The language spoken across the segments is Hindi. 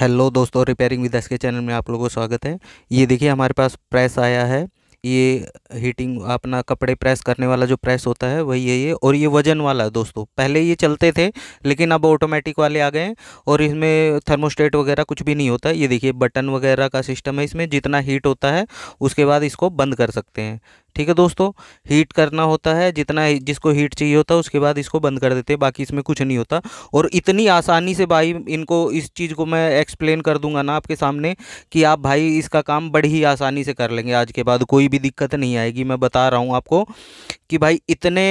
हेलो दोस्तों repairing with S K channel में आप लोगों का स्वागत है ये देखिए हमारे पास प्रेस आया है ये हीटिंग अपना कपड़े प्रेस करने वाला जो प्रेस होता है वही है ये और ये वजन वाला है दोस्तों पहले ये चलते थे लेकिन अब ऑटोमेटिक वाले आ गए हैं और इसमें थर्मोस्टेट वगैरह कुछ भी नहीं होता ये देखिए बटन वगैरह का सिस्टम है इसमें जितना हीट होता है उसके बाद इसको बंद कर सकते हैं ठीक है दोस्तों हीट करना होता है जितना जिसको हीट चाहिए होता है उसके बाद इसको बंद कर देते हैं बाकी इसमें कुछ नहीं होता और इतनी आसानी से भाई इनको इस चीज़ को मैं एक्सप्लेन कर दूंगा ना आपके सामने कि आप भाई इसका काम बड़ी ही आसानी से कर लेंगे आज के बाद कोई भी दिक्कत नहीं आएगी मैं बता रहा हूँ आपको कि भाई इतने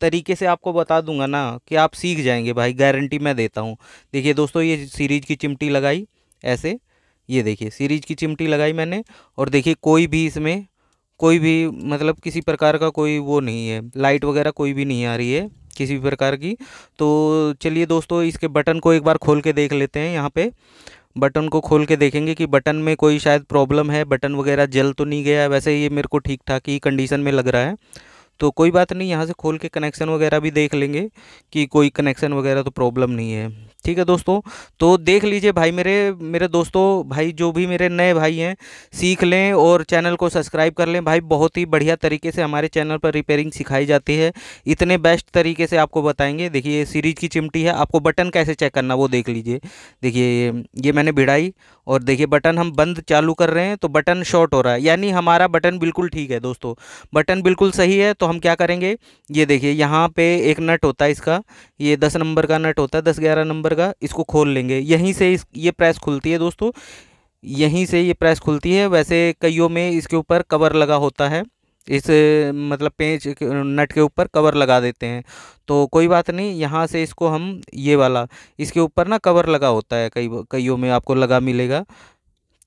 तरीके से आपको बता दूंगा ना कि आप सीख जाएंगे भाई गारंटी मैं देता हूँ देखिए दोस्तों ये सीरीज की चिमटी लगाई ऐसे ये देखिए सीरीज की चिमटी लगाई मैंने और देखिए कोई भी इसमें कोई भी मतलब किसी प्रकार का कोई वो नहीं है लाइट वगैरह कोई भी नहीं आ रही है किसी भी प्रकार की तो चलिए दोस्तों इसके बटन को एक बार खोल के देख लेते हैं यहाँ पे बटन को खोल के देखेंगे कि बटन में कोई शायद प्रॉब्लम है बटन वगैरह जल तो नहीं गया है वैसे ये मेरे को ठीक ठाक ही कंडीशन में लग रहा है तो कोई बात नहीं यहाँ से खोल के कनेक्शन वगैरह भी देख लेंगे कि कोई कनेक्शन वगैरह तो प्रॉब्लम नहीं है ठीक है दोस्तों तो देख लीजिए भाई मेरे मेरे दोस्तों भाई जो भी मेरे नए भाई हैं सीख लें और चैनल को सब्सक्राइब कर लें भाई बहुत ही बढ़िया तरीके से हमारे चैनल पर रिपेयरिंग सिखाई जाती है इतने बेस्ट तरीके से आपको बताएंगे देखिए सीरीज की चिमटी है आपको बटन कैसे चेक करना वो देख लीजिए देखिए ये मैंने भिड़ाई और देखिए बटन हम बंद चालू कर रहे हैं तो बटन शॉर्ट हो रहा है यानी हमारा बटन बिल्कुल ठीक है दोस्तों बटन बिल्कुल सही है तो हम क्या करेंगे ये देखिए यहाँ पे एक नट होता है इसका ये दस नंबर का नट होता है दस ग्यारह नंबर का इसको खोल लेंगे यहीं से इस ये प्रेस खुलती है दोस्तों यहीं से ये प्रेस खुलती है वैसे कईयों में इसके ऊपर कवर लगा होता है इस मतलब पेंच नट के ऊपर कवर लगा देते हैं तो कोई बात नहीं यहाँ से इसको हम ये वाला इसके ऊपर ना कवर लगा होता है कई कईयों में आपको लगा मिलेगा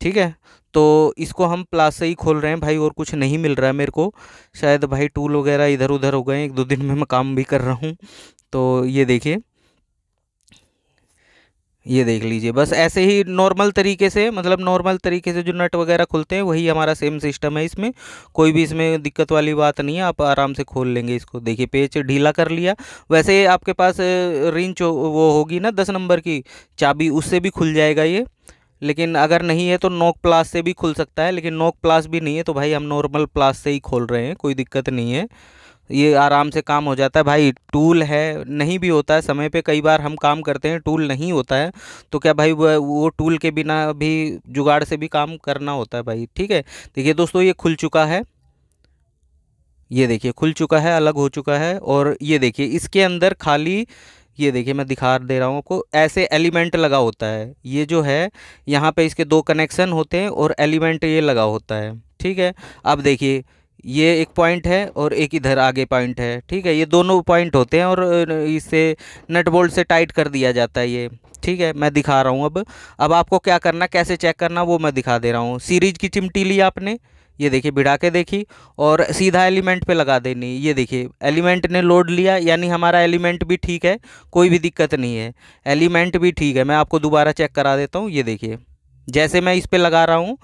ठीक है तो इसको हम प्लास से ही खोल रहे हैं भाई और कुछ नहीं मिल रहा है मेरे को शायद भाई टूल वगैरह इधर उधर हो गए एक दो दिन में मैं काम भी कर रहा हूँ तो ये देखिए ये देख लीजिए बस ऐसे ही नॉर्मल तरीके से मतलब नॉर्मल तरीके से जो नट वगैरह खुलते हैं वही हमारा सेम सिस्टम है इसमें कोई भी इसमें दिक्कत वाली बात नहीं है आप आराम से खोल लेंगे इसको देखिए पेच ढीला कर लिया वैसे आपके पास रिंच वो होगी ना दस नंबर की चाबी उससे भी खुल जाएगा ये लेकिन अगर नहीं है तो नोक प्लास से भी खुल सकता है लेकिन नोक प्लास भी नहीं है तो भाई हम नॉर्मल प्लास से ही खोल रहे हैं कोई दिक्कत नहीं है ये आराम से काम हो जाता है भाई टूल है नहीं भी होता है समय पे कई बार हम काम करते हैं टूल नहीं होता है तो क्या भाई वो टूल के बिना भी जुगाड़ से भी काम करना होता है भाई ठीक है देखिए दोस्तों ये खुल चुका है ये देखिए खुल चुका है अलग हो चुका है और ये देखिए इसके अंदर खाली ये देखिए मैं दिखा दे रहा हूँ आपको ऐसे एलिमेंट लगा होता है ये जो है यहाँ पर इसके दो कनेक्शन होते हैं और एलिमेंट ये लगा होता है ठीक है अब देखिए ये एक पॉइंट है और एक इधर आगे पॉइंट है ठीक है ये दोनों पॉइंट होते हैं और इसे नट बोल्ट से टाइट कर दिया जाता है ये ठीक है मैं दिखा रहा हूँ अब अब आपको क्या करना कैसे चेक करना वो मैं दिखा दे रहा हूँ सीरीज की चिमटी ली आपने ये देखिए भिड़ा के देखी और सीधा एलिमेंट पे लगा देनी ये देखिए एलिमेंट ने लोड लिया यानी हमारा एलिमेंट भी ठीक है कोई भी दिक्कत नहीं है एलिमेंट भी ठीक है मैं आपको दोबारा चेक करा देता हूँ ये देखिए जैसे मैं इस पर लगा रहा हूँ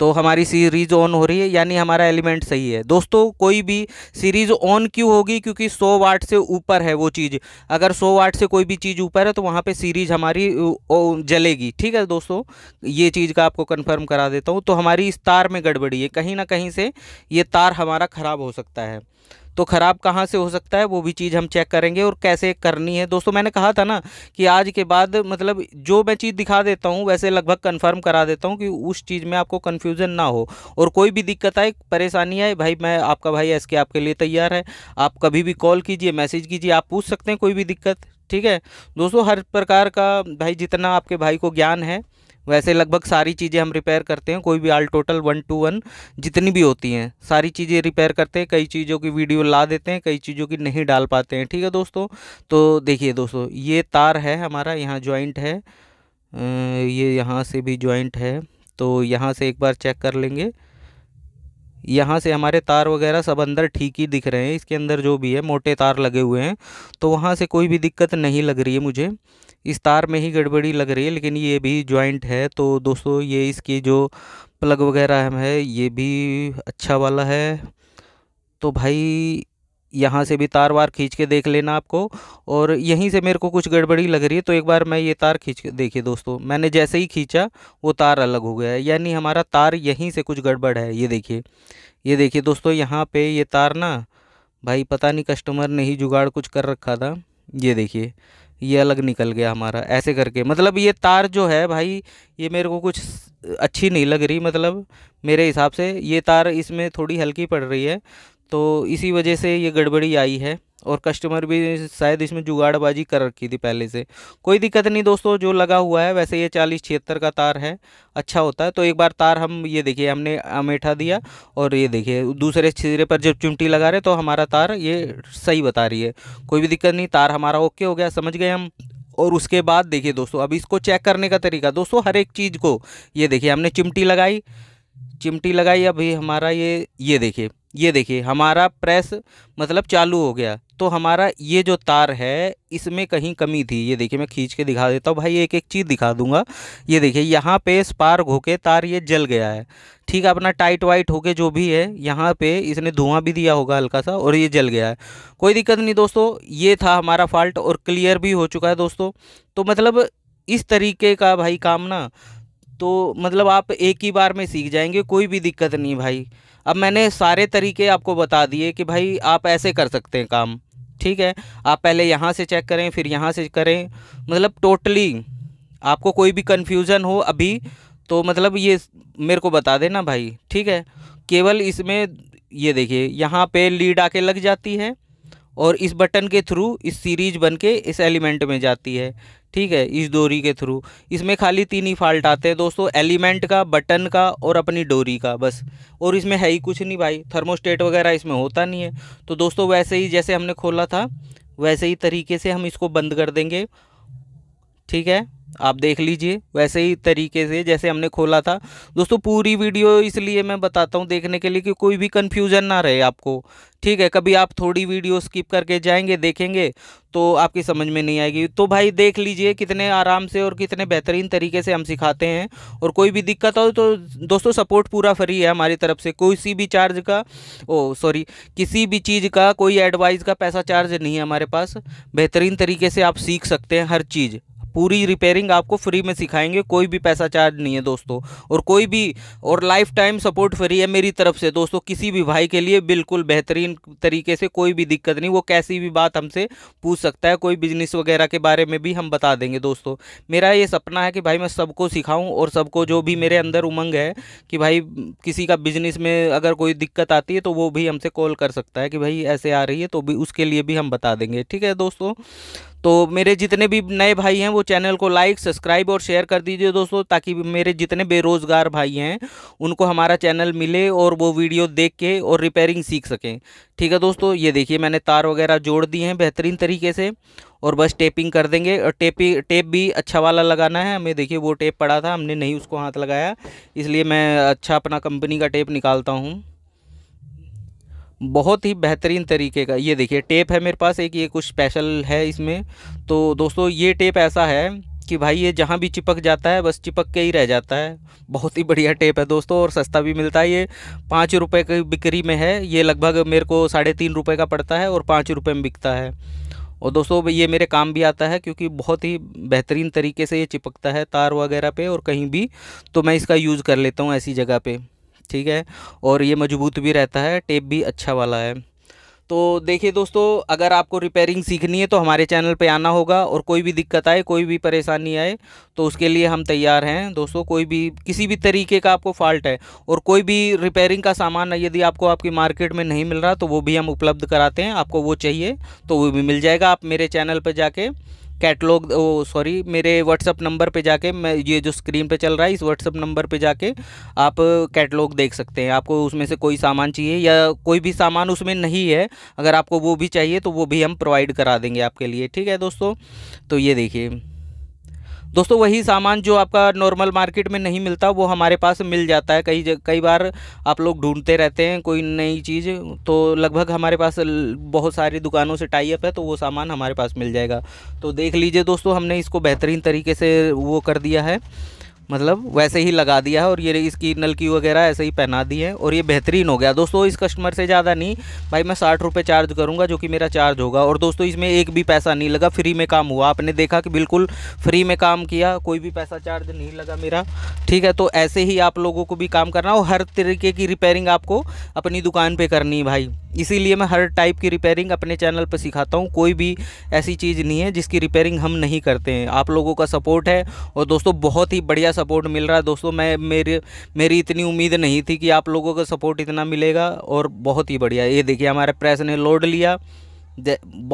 तो हमारी सीरीज़ ऑन हो रही है यानी हमारा एलिमेंट सही है दोस्तों कोई भी सीरीज़ ऑन क्यों होगी क्योंकि 100 वाट से ऊपर है वो चीज़ अगर 100 वाट से कोई भी चीज़ ऊपर है तो वहाँ पे सीरीज़ हमारी जलेगी ठीक है दोस्तों ये चीज़ का आपको कंफर्म करा देता हूँ तो हमारी इस तार में गड़बड़ी है कहीं ना कहीं से ये तार हमारा ख़राब हो सकता है तो ख़राब कहाँ से हो सकता है वो भी चीज़ हम चेक करेंगे और कैसे करनी है दोस्तों मैंने कहा था ना कि आज के बाद मतलब जो मैं चीज़ दिखा देता हूँ वैसे लगभग कन्फर्म करा देता हूँ कि उस चीज़ में आपको कन्फ्यूज़न ना हो और कोई भी दिक्कत आए परेशानी आए भाई मैं आपका भाई एस आपके लिए तैयार है आप कभी भी कॉल कीजिए मैसेज कीजिए आप पूछ सकते हैं कोई भी दिक्कत ठीक है दोस्तों हर प्रकार का भाई जितना आपके भाई को ज्ञान है वैसे लगभग सारी चीज़ें हम रिपेयर करते हैं कोई भी all total one two one जितनी भी होती हैं सारी चीज़ें रिपेयर करते हैं कई चीज़ों की वीडियो ला देते हैं कई चीज़ों की नहीं डाल पाते हैं ठीक है दोस्तों तो देखिए दोस्तों ये तार है हमारा यहाँ ज्वाइंट है ये यहाँ से भी जॉइंट है तो यहाँ से एक बार चेक कर लेंगे यहाँ से हमारे तार वगैरह सब अंदर ठीक ही दिख रहे हैं इसके अंदर जो भी है मोटे तार लगे हुए हैं तो वहाँ से कोई भी दिक्कत नहीं लग रही है मुझे इस तार में ही गड़बड़ी लग रही है लेकिन ये भी ज्वाइंट है तो दोस्तों ये इसकी जो प्लग वगैरह है ये भी अच्छा वाला है तो भाई यहाँ से भी तार वार खींच के देख लेना आपको और यहीं से मेरे को कुछ गड़बड़ी लग रही है तो एक बार मैं ये तार खींच के देखिए दोस्तों मैंने जैसे ही खींचा वो तार अलग हो गया है यानी हमारा तार यहीं से कुछ गड़बड़ है ये देखिए ये देखिए दोस्तों यहाँ पे ये तार ना भाई पता नहीं कस्टमर ने ही जुगाड़ कुछ कर रखा था ये देखिए ये अलग निकल गया हमारा ऐसे करके मतलब ये तार जो है भाई ये मेरे को कुछ अच्छी नहीं लग रही मतलब मेरे हिसाब से ये तार इसमें थोड़ी हल्की पड़ रही है तो इसी वजह से ये गड़बड़ी आई है और कस्टमर भी शायद इसमें जुगाड़बाजी कर रखी थी पहले से कोई दिक्कत नहीं दोस्तों जो लगा हुआ है वैसे ये चालीस छिहत्तर का तार है अच्छा होता है तो एक बार तार हम ये देखिए हमने अमेठा दिया और ये देखिए दूसरे सिरे पर जब चिमटी लगा रहे तो हमारा तार ये सही बता रही है कोई भी दिक्कत नहीं तार हमारा ओके हो गया समझ गए हम और उसके बाद देखिए दोस्तों अब इसको चेक करने का तरीका दोस्तों हर एक चीज़ को ये देखिए हमने चिमटी लगाई चिमटी लगाई अभी हमारा ये ये देखिए ये देखिए हमारा प्रेस मतलब चालू हो गया तो हमारा ये जो तार है इसमें कहीं कमी थी ये देखिए मैं खींच के दिखा देता हूँ भाई एक एक चीज़ दिखा दूंगा ये देखिए यहाँ पे स्पार्क होके तार ये जल गया है ठीक है अपना टाइट वाइट होके जो भी है यहाँ पे इसने धुआं भी दिया होगा हल्का सा और ये जल गया है कोई दिक्कत नहीं दोस्तों ये था हमारा फॉल्ट और क्लियर भी हो चुका है दोस्तों तो मतलब इस तरीके का भाई काम ना तो मतलब आप एक ही बार में सीख जाएंगे कोई भी दिक्कत नहीं भाई अब मैंने सारे तरीके आपको बता दिए कि भाई आप ऐसे कर सकते हैं काम ठीक है आप पहले यहाँ से चेक करें फिर यहाँ से करें मतलब टोटली आपको कोई भी कन्फ्यूज़न हो अभी तो मतलब ये मेरे को बता देना भाई ठीक है केवल इसमें ये देखिए यहाँ पे लीड आके लग जाती है और इस बटन के थ्रू इस सीरीज बन के इस एलिमेंट में जाती है ठीक है इस डोरी के थ्रू इसमें खाली तीन ही फाल्ट आते हैं दोस्तों एलिमेंट का बटन का और अपनी डोरी का बस और इसमें है ही कुछ नहीं भाई थर्मोस्टेट वगैरह इसमें होता नहीं है तो दोस्तों वैसे ही जैसे हमने खोला था वैसे ही तरीके से हम इसको बंद कर देंगे ठीक है आप देख लीजिए वैसे ही तरीके से जैसे हमने खोला था दोस्तों पूरी वीडियो इसलिए मैं बताता हूँ देखने के लिए कि कोई भी कन्फ्यूज़न ना रहे आपको ठीक है कभी आप थोड़ी वीडियो स्किप करके जाएंगे देखेंगे तो आपकी समझ में नहीं आएगी तो भाई देख लीजिए कितने आराम से और कितने बेहतरीन तरीके से हम सिखाते हैं और कोई भी दिक्कत हो तो दोस्तों सपोर्ट पूरा फ्री है हमारी तरफ से कोई सी भी चार्ज का ओ सॉरी किसी भी चीज़ का कोई एडवाइस का पैसा चार्ज नहीं है हमारे पास बेहतरीन तरीके से आप सीख सकते हैं हर चीज़ पूरी रिपेयरिंग आपको फ्री में सिखाएंगे कोई भी पैसा चार्ज नहीं है दोस्तों और कोई भी और लाइफ टाइम सपोर्ट फ्री है मेरी तरफ से दोस्तों किसी भी भाई के लिए बिल्कुल बेहतरीन तरीके से कोई भी दिक्कत नहीं वो कैसी भी बात हमसे पूछ सकता है कोई बिजनेस वगैरह के बारे में भी हम बता देंगे दोस्तों मेरा ये सपना है कि भाई मैं सबको सिखाऊँ और सबको जो भी मेरे अंदर उमंग है कि भाई किसी का बिजनेस में अगर कोई दिक्कत आती है तो वो भी हमसे कॉल कर सकता है कि भाई ऐसे आ रही है तो भी उसके लिए भी हम बता देंगे ठीक है दोस्तों तो मेरे जितने भी नए भाई हैं वो चैनल को लाइक सब्सक्राइब और शेयर कर दीजिए दोस्तों ताकि मेरे जितने बेरोज़गार भाई हैं उनको हमारा चैनल मिले और वो वीडियो देख के और रिपेयरिंग सीख सकें ठीक है दोस्तों ये देखिए मैंने तार वगैरह जोड़ दिए हैं बेहतरीन तरीके से और बस टेपिंग कर देंगे और टेपी टेप भी अच्छा वाला लगाना है हमें देखिए वो टेप पड़ा था हमने नहीं उसको हाथ लगाया इसलिए मैं अच्छा अपना कंपनी का टेप निकालता हूँ बहुत ही बेहतरीन तरीके का ये देखिए टेप है मेरे पास एक ये कुछ स्पेशल है इसमें तो दोस्तों ये टेप ऐसा है कि भाई ये जहाँ भी चिपक जाता है बस चिपक के ही रह जाता है बहुत ही बढ़िया टेप है दोस्तों और सस्ता भी मिलता है ये पाँच रुपये की बिक्री में है ये लगभग मेरे को साढ़े तीन रुपये का पड़ता है और पाँच रुपये में बिकता है और दोस्तों ये मेरे काम भी आता है क्योंकि बहुत ही बेहतरीन तरीके से ये चिपकता है तार वगैरह पे और कहीं भी तो मैं इसका यूज़ कर लेता हूँ ऐसी जगह पर ठीक है और ये मजबूत भी रहता है टेप भी अच्छा वाला है तो देखिए दोस्तों अगर आपको रिपेयरिंग सीखनी है तो हमारे चैनल पे आना होगा और कोई भी दिक्कत आए कोई भी परेशानी आए तो उसके लिए हम तैयार हैं दोस्तों कोई भी किसी भी तरीके का आपको फॉल्ट है और कोई भी रिपेयरिंग का सामान यदि आपको आपकी मार्केट में नहीं मिल रहा तो वो भी हम उपलब्ध कराते हैं आपको वो चाहिए तो वो भी मिल जाएगा आप मेरे चैनल पर जाके कैटलॉग वो सॉरी मेरे व्हाट्सअप नंबर पे जाके मैं ये जो स्क्रीन पे चल रहा है इस व्हाट्सअप नंबर पे जाके आप कैटलॉग देख सकते हैं आपको उसमें से कोई सामान चाहिए या कोई भी सामान उसमें नहीं है अगर आपको वो भी चाहिए तो वो भी हम प्रोवाइड करा देंगे आपके लिए ठीक है दोस्तों तो ये देखिए दोस्तों वही सामान जो आपका नॉर्मल मार्केट में नहीं मिलता वो हमारे पास मिल जाता है कई कई बार आप लोग ढूंढते रहते हैं कोई नई चीज़ तो लगभग हमारे पास बहुत सारी दुकानों से टाइप है तो वो सामान हमारे पास मिल जाएगा तो देख लीजिए दोस्तों हमने इसको बेहतरीन तरीके से वो कर दिया है मतलब वैसे ही लगा दिया है और ये इसकी नलकी वगैरह ऐसे ही पहना दी है और ये बेहतरीन हो गया दोस्तों इस कस्टमर से ज़्यादा नहीं भाई मैं साठ रुपये चार्ज करूँगा जो कि मेरा चार्ज होगा और दोस्तों इसमें एक भी पैसा नहीं लगा फ्री में काम हुआ आपने देखा कि बिल्कुल फ्री में काम किया कोई भी पैसा चार्ज नहीं लगा मेरा ठीक है तो ऐसे ही आप लोगों को भी काम करना और हर तरीके की रिपेयरिंग आपको अपनी दुकान पर करनी है भाई इसीलिए मैं हर टाइप की रिपेयरिंग अपने चैनल पर सिखाता हूँ कोई भी ऐसी चीज़ नहीं है जिसकी रिपेयरिंग हम नहीं करते हैं आप लोगों का सपोर्ट है और दोस्तों बहुत ही बढ़िया सपोर्ट मिल रहा है दोस्तों मैं मेरे मेरी इतनी उम्मीद नहीं थी कि आप लोगों का सपोर्ट इतना मिलेगा और बहुत ही बढ़िया ये देखिए हमारे प्रेस ने लोड लिया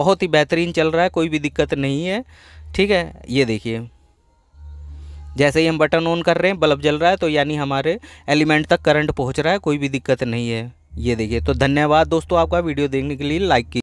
बहुत ही बेहतरीन चल रहा है कोई भी दिक्कत नहीं है ठीक है ये देखिए जैसे ही हम बटन ऑन कर रहे हैं बल्ब जल रहा है तो यानी हमारे एलिमेंट तक करंट पहुंच रहा है कोई भी दिक्कत नहीं है ये देखिए तो धन्यवाद दोस्तों आपका वीडियो देखने के लिए लाइक की